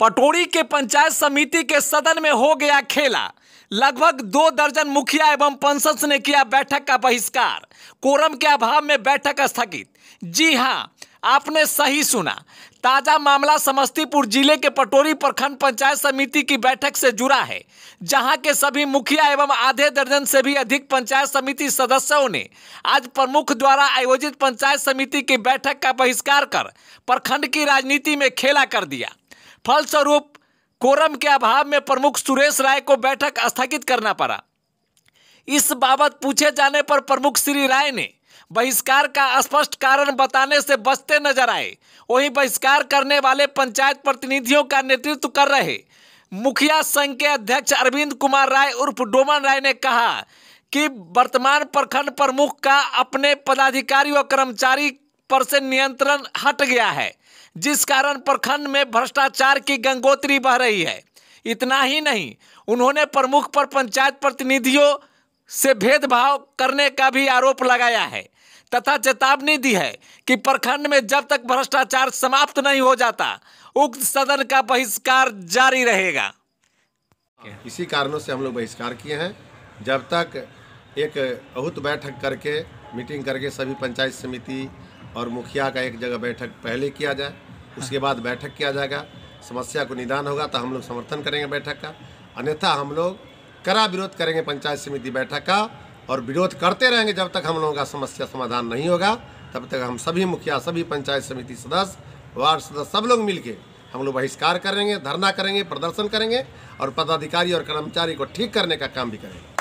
पटोरी के पंचायत समिति के सदन में हो गया खेला लगभग दो दर्जन मुखिया एवं पंसद ने किया बैठक का बहिष्कार कोरम के अभाव में बैठक स्थगित जी हाँ आपने सही सुना ताजा मामला समस्तीपुर जिले के पटोरी प्रखंड पंचायत समिति की बैठक से जुड़ा है जहां के सभी मुखिया एवं आधे दर्जन से भी अधिक पंचायत समिति सदस्यों ने आज प्रमुख द्वारा आयोजित पंचायत समिति की बैठक का बहिष्कार कर प्रखंड की राजनीति में खेला कर दिया फलस्वरूप कोरम के अभाव में प्रमुख सुरेश राय को बैठक स्थगित करना पड़ा इस बाबत पूछे जाने पर प्रमुख श्री राय ने बहिष्कार का स्पष्ट कारण बताने से बचते नजर आए वहीं बहिष्कार करने वाले पंचायत प्रतिनिधियों का नेतृत्व कर रहे मुखिया संघ के अध्यक्ष अरविंद कुमार राय उर्फ डोमन राय ने कहा कि वर्तमान प्रखंड प्रमुख का अपने पदाधिकारी व कर्मचारी पर से नियंत्रण हट गया है जिस कारण प्रखंड में भ्रष्टाचार की गंगोत्री बह रही है इतना ही नहीं उन्होंने प्रमुख पर पंचायत प्रतिनिधियों से भेदभाव करने का भी आरोप लगाया है तथा चेतावनी दी है कि प्रखंड में जब तक भ्रष्टाचार समाप्त नहीं हो जाता उक्त सदन का बहिष्कार जारी रहेगा इसी कारणों से हम लोग बहिष्कार किए हैं जब तक एक बहुत बैठक करके मीटिंग करके सभी पंचायत समिति और मुखिया का एक जगह बैठक पहले किया जाए उसके बाद बैठक किया जाएगा समस्या को निदान होगा तो हम लोग समर्थन करेंगे बैठक का अन्यथा हम लोग कड़ा विरोध करेंगे पंचायत समिति बैठक का और विरोध करते रहेंगे जब तक हम लोगों का समस्या समाधान नहीं होगा तब तक हम सभी मुखिया सभी पंचायत समिति सदस्य वार्ड सदस्य सब लोग मिलके हम लोग बहिष्कार करेंगे धरना करेंगे प्रदर्शन करेंगे और पदाधिकारी और कर्मचारी को ठीक करने का काम भी करेंगे